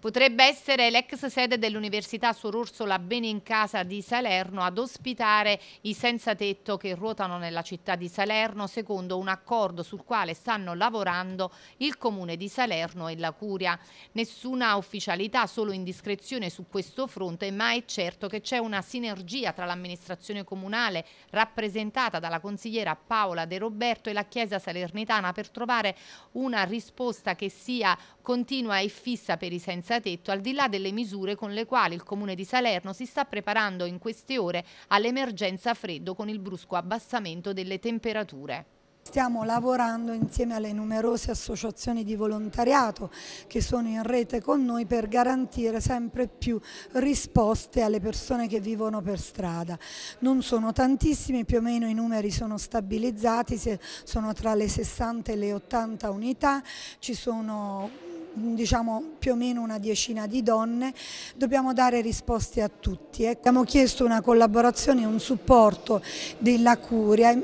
Potrebbe essere l'ex sede dell'Università Sor Ursula Benincasa di Salerno ad ospitare i senza tetto che ruotano nella città di Salerno secondo un accordo sul quale stanno lavorando il Comune di Salerno e la Curia. Nessuna ufficialità, solo indiscrezione su questo fronte, ma è certo che c'è una sinergia tra l'amministrazione comunale rappresentata dalla consigliera Paola De Roberto e la Chiesa Salernitana per trovare una risposta che sia continua e fissa per i senza senza tetto, al di là delle misure con le quali il Comune di Salerno si sta preparando in queste ore all'emergenza freddo con il brusco abbassamento delle temperature. Stiamo lavorando insieme alle numerose associazioni di volontariato che sono in rete con noi per garantire sempre più risposte alle persone che vivono per strada. Non sono tantissimi, più o meno i numeri sono stabilizzati, sono tra le 60 e le 80 unità, ci sono diciamo più o meno una diecina di donne, dobbiamo dare risposte a tutti. Ecco, abbiamo chiesto una collaborazione, un supporto della Curia, eh,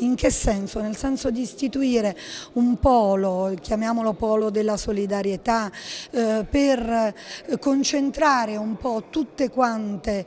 in che senso? Nel senso di istituire un polo, chiamiamolo polo della solidarietà, eh, per eh, concentrare un po' tutte quante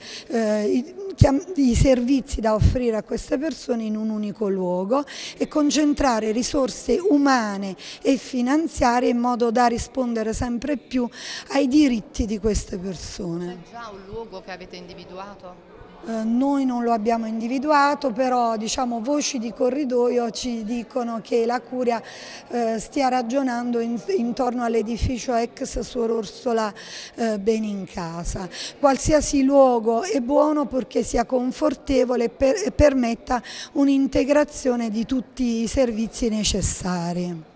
i servizi da offrire a queste persone in un unico luogo e concentrare risorse umane e finanziarie in modo da rispondere sempre più ai diritti di queste persone. C'è già un luogo che avete individuato? Eh, noi non lo abbiamo individuato, però diciamo, voci di corridoio ci dicono che la Curia eh, stia ragionando in, intorno all'edificio ex Suor Orsola eh, Benincasa. Qualsiasi luogo è buono purché sia confortevole per, e permetta un'integrazione di tutti i servizi necessari.